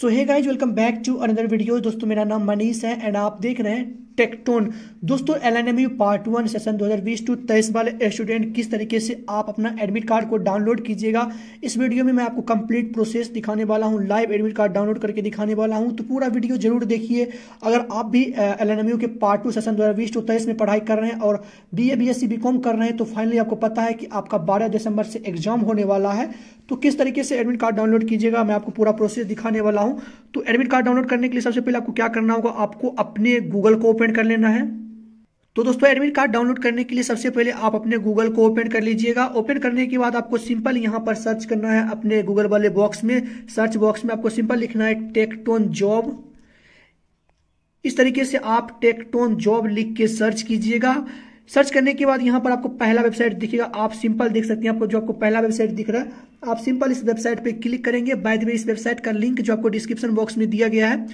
so hey guys welcome back to another video दोस्तों मेरा नाम मनीष है एंड आप देख रहे हैं टेक्टोन दोस्तों L N M U part one session 2020 to तेईस वाले स्टूडेंट किस तरीके से आप अपना एडमिट कार्ड को डाउनलोड कीजिएगा इस वीडियो में मैं आपको कंप्लीट प्रोसेस दिखाने वाला हूं लाइव एडमिट कार्ड डाउनलोड करके दिखाने वाला हूं तो पूरा वीडियो जरूर देखिए अगर आप भी एल एन एम यू के पार्ट टू सेशन 2020 टू तेईस में पढ़ाई कर रहे हैं और B A B S C B com कर रहे हैं तो फाइनली आपको पता है कि आपका बारह दिसंबर से एग्जाम होने वाला है तो किस तरीके से एडमिट कार्ड डाउनलोड कीजिएगा मैं आपको पूरा प्रोसेस दिखाने वाला हूँ बताऊं तो एडमिट कार्ड डाउनलोड करने के लिए सबसे पहले आपको क्या करना होगा आपको अपने गूगल को ओपन कर लेना है तो दोस्तों एडमिट कार्ड डाउनलोड करने के लिए सबसे पहले आप अपने गूगल को ओपन कर लीजिएगा ओपन करने के बाद आपको सिंपल यहां पर सर्च करना है अपने गूगल वाले बॉक्स में सर्च बॉक्स में आपको सिंपल लिखना है टेकटोन जॉब इस तरीके से आप टेकटोन जॉब लिख के सर्च कीजिएगा सर्च करने के बाद यहाँ पर आपको पहला वेबसाइट दिखेगा आप सिंपल देख सकते हैं आपको जो आपको पहला वेबसाइट दिख रहा है आप सिंपल इस वेबसाइट पे क्लिक करेंगे बाय द वे इस वेबसाइट का लिंक जो आपको डिस्क्रिप्शन बॉक्स में दिया गया है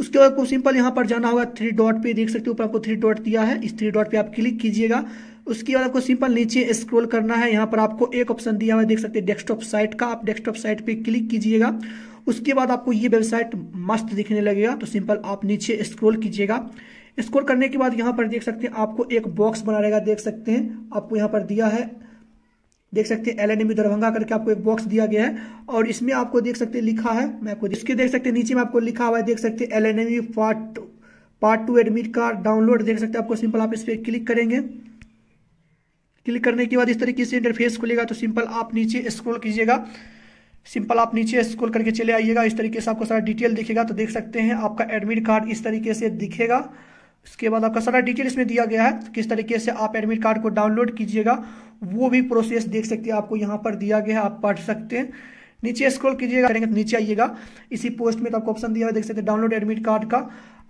उसके बाद आपको सिंपल यहाँ पर जाना होगा थ्री डॉट पे देख सकते हो ऊपर आपको थ्री डॉट दिया है इस थ्री डॉट पे आप क्लिक कीजिएगा उसके बाद आपको सिंपल नीचे स्क्रॉल करना है यहाँ पर आपको एक ऑप्शन दिया हुआ है देख सकते हैं डेस्कटॉप साइट का आप डेस्कटॉप साइट पे क्लिक कीजिएगा उसके बाद आपको ये वेबसाइट मस्त दिखने लगेगा तो सिंपल आप नीचे स्क्रोल कीजिएगा स्क्रोल करने के बाद यहाँ पर देख सकते हैं आपको एक बॉक्स बना रहेगा देख सकते हैं आपको यहाँ पर दिया है देख सकते हैं एल एन दरभंगा करके आपको एक बॉक्स दिया गया है और इसमें आपको देख सकते हैं लिखा है मैं आपको इसके देख सकते हैं नीचे में आपको लिखा हुआ है देख सकते हैं L N part part two admit card download देख सकते हैं आपको सिंपल आप इस पर क्लिक करेंगे क्लिक करने के बाद इस तरीके से इंटरफेस खुलेगा तो सिंपल आप नीचे स्क्रॉल कीजिएगा सिंपल आप नीचे स्क्रॉल करके चले आइएगा इस तरीके से आपको सारा डिटेल दिखेगा तो देख सकते हैं आपका एडमिट कार्ड इस तरीके से दिखेगा उसके बाद आपका सारा डिटेल इसमें दिया गया है तो किस तरीके से आप एडमिट कार्ड को डाउनलोड कीजिएगा वो भी प्रोसेस देख सकते हैं आपको यहाँ पर दिया गया है आप पढ़ सकते हैं नीचे स्क्रॉल कीजिएगा करेंगे तो नीचे आइएगा इसी पोस्ट में तो आपको ऑप्शन दिया है देख सकते हैं डाउनलोड एडमिट कार्ड का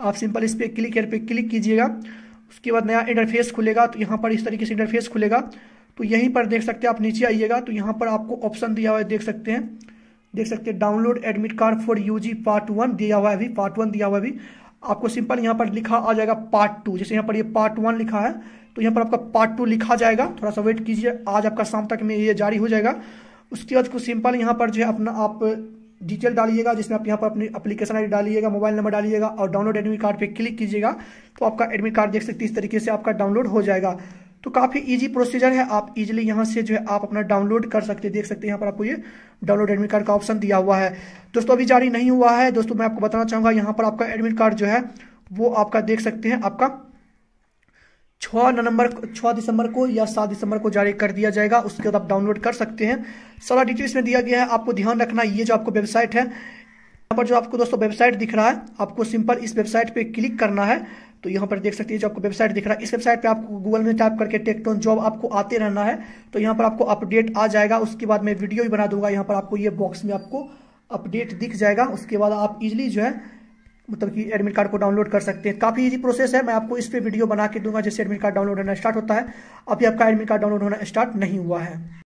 आप सिंपल इस पर क्लिक पे क्लिक कीजिएगा उसके बाद नया इंटरफेस खुलेगा तो यहाँ पर इस तरीके से इंटरफेस खुलेगा तो यहीं पर देख सकते हैं आप नीचे आइएगा तो यहाँ पर आपको ऑप्शन दिया हुआ है देख सकते हैं देख सकते हैं download admit card for UG part one दिया हुआ है अभी पार्ट वन दिया हुआ है अभी आपको सिंपल यहाँ पर लिखा आ जाएगा पार्ट टू जैसे यहाँ पर ये पार्ट वन लिखा है तो यहाँ पर आपका पार्ट टू लिखा जाएगा थोड़ा सा वेट कीजिए आज आपका शाम तक में ये जारी हो जाएगा उसके बाद कुछ सिंपल यहाँ पर जो है अपना आप डिटेल डालिएगा जिसमें आप यहाँ पर अपनी अपलीकेशन आई डालिएगा मोबाइल नंबर डालिएगा और डाउनलोड एडमिट कार्ड पे क्लिक कीजिएगा तो आपका एडमिट कार्ड देख सकते इस तरीके से आपका डाउनलोड हो जाएगा तो काफ़ी इजी प्रोसीजर है आप इजीली यहाँ से जो है आप अपना डाउनलोड कर सकते हैं देख सकते हैं यहाँ पर आपको ये डाउनलोड एडमिट कार्ड का ऑप्शन दिया हुआ है दोस्तों अभी जारी नहीं हुआ है दोस्तों मैं आपको बताना चाहूँगा यहाँ पर आपका एडमिट कार्ड जो है वो आपका देख सकते हैं आपका छः नवंबर छः दिसंबर को या सात दिसंबर को जारी कर दिया जाएगा उसके बाद आप डाउनलोड कर सकते हैं सारा डिटेल इसमें दिया गया है आपको ध्यान रखना ये जो आपको वेबसाइट है यहाँ पर जो आपको दोस्तों वेबसाइट दिख रहा है आपको सिंपल इस वेबसाइट पे क्लिक करना है तो यहाँ पर देख सकते हैं जो आपको वेबसाइट दिख रहा है इस वेबसाइट पर आपको गूगल में टाइप करके टेक्टोन जॉब आपको आते रहना है तो यहाँ पर आपको अपडेट आ जाएगा उसके बाद मैं वीडियो भी बना दूंगा यहाँ पर आपको ये बॉक्स में आपको अपडेट दिख जाएगा उसके बाद आप इजिली जो है मतलब कि एडमिट कार्ड को डाउनलोड कर सकते हैं काफ़ी इजी प्रोसेस है मैं आपको इस पर वीडियो बना के दूंगा जैसे एडमिट कार्ड डाउनलोड होना स्टार्ट होता है अभी आपका एडमिट कार्ड डाउनलोड होना स्टार्ट नहीं हुआ है